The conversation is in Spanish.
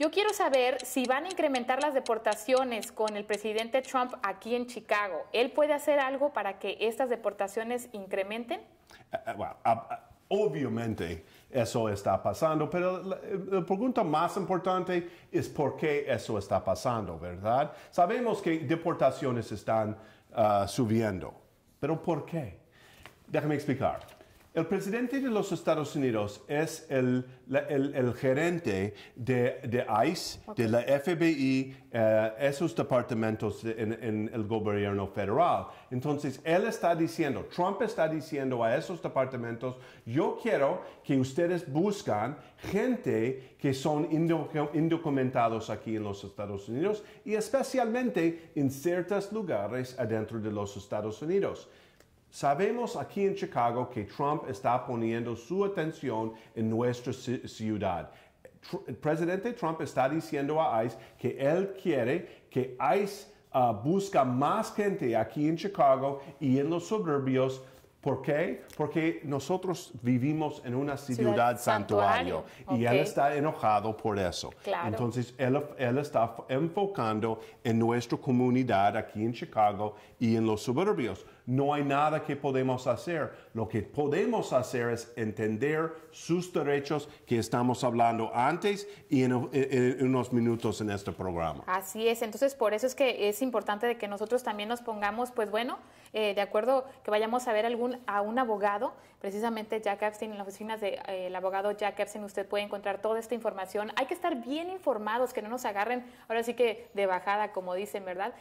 Yo quiero saber si van a incrementar las deportaciones con el presidente Trump aquí en Chicago. ¿Él puede hacer algo para que estas deportaciones incrementen? Eh, eh, ah, ah, obviamente eso está pasando, pero la, eh, la, pregunta más importante es por qué eso está pasando, ¿verdad? Sabemos que deportaciones están ah, subiendo, pero ¿por qué? Déjame explicar. El presidente de los Estados Unidos es el, el, gerente de, ICE, de la FBI, eh, esos departamentos en, en, el gobierno federal. Entonces, él está diciendo, Trump está diciendo a esos departamentos, yo quiero que ustedes buscan gente que son indocumentados aquí en los Estados Unidos y especialmente en ciertos lugares adentro de los Estados Unidos. Sabemos aquí en Chicago que Trump está poniendo su atención en nuestra ciudad. El presidente Trump está diciendo a ICE que él quiere que ICE ah, busca más gente aquí en Chicago y en los suburbios ¿Por qué? Porque nosotros vivimos en una ciudad, santuario, y Él está enojado por eso. Entonces, él, él, está enfocando en nuestra comunidad aquí en Chicago y en los suburbios. No hay nada que podemos hacer. Lo que podemos hacer es entender sus derechos que estamos hablando antes y en, unos minutos en este programa. Así es. Entonces, por eso es que es importante de que nosotros también nos pongamos, pues bueno, eh, de acuerdo, que vayamos a ver algún a un abogado, precisamente Jack Epstein, en las oficinas del eh, abogado Jack Epstein, usted puede encontrar toda esta información. Hay que estar bien informados, que no nos agarren, ahora sí que de bajada, como dicen, ¿verdad?